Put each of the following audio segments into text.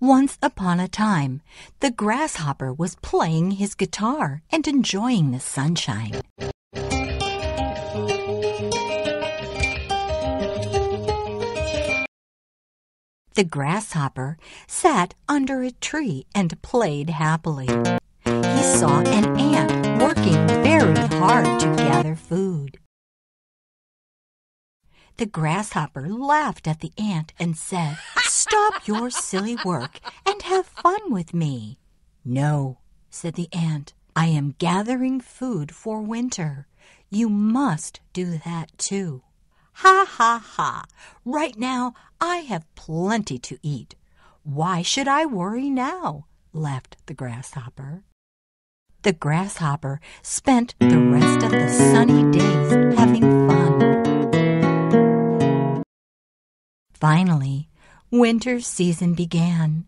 Once upon a time, the grasshopper was playing his guitar and enjoying the sunshine. The grasshopper sat under a tree and played happily. He saw an ant working very hard to gather food. The grasshopper laughed at the ant and said, Stop your silly work and have fun with me. No, said the ant, I am gathering food for winter. You must do that too. Ha ha ha! Right now I have plenty to eat. Why should I worry now? laughed the grasshopper. The grasshopper spent the rest of the sunny days having Finally, winter season began.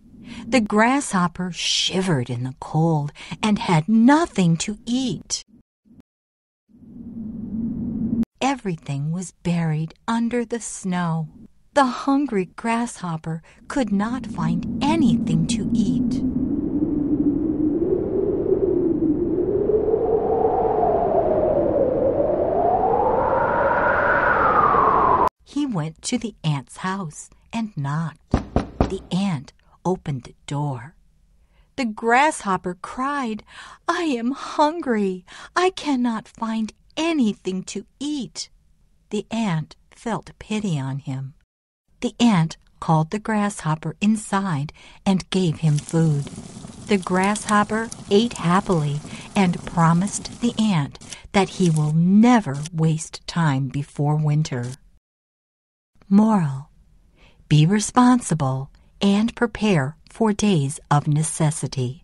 The grasshopper shivered in the cold and had nothing to eat. Everything was buried under the snow. The hungry grasshopper could not find anything to eat. went to the ant's house and knocked. The ant opened the door. The grasshopper cried, I am hungry. I cannot find anything to eat. The ant felt pity on him. The ant called the grasshopper inside and gave him food. The grasshopper ate happily and promised the ant that he will never waste time before winter. Moral Be responsible and prepare for days of necessity.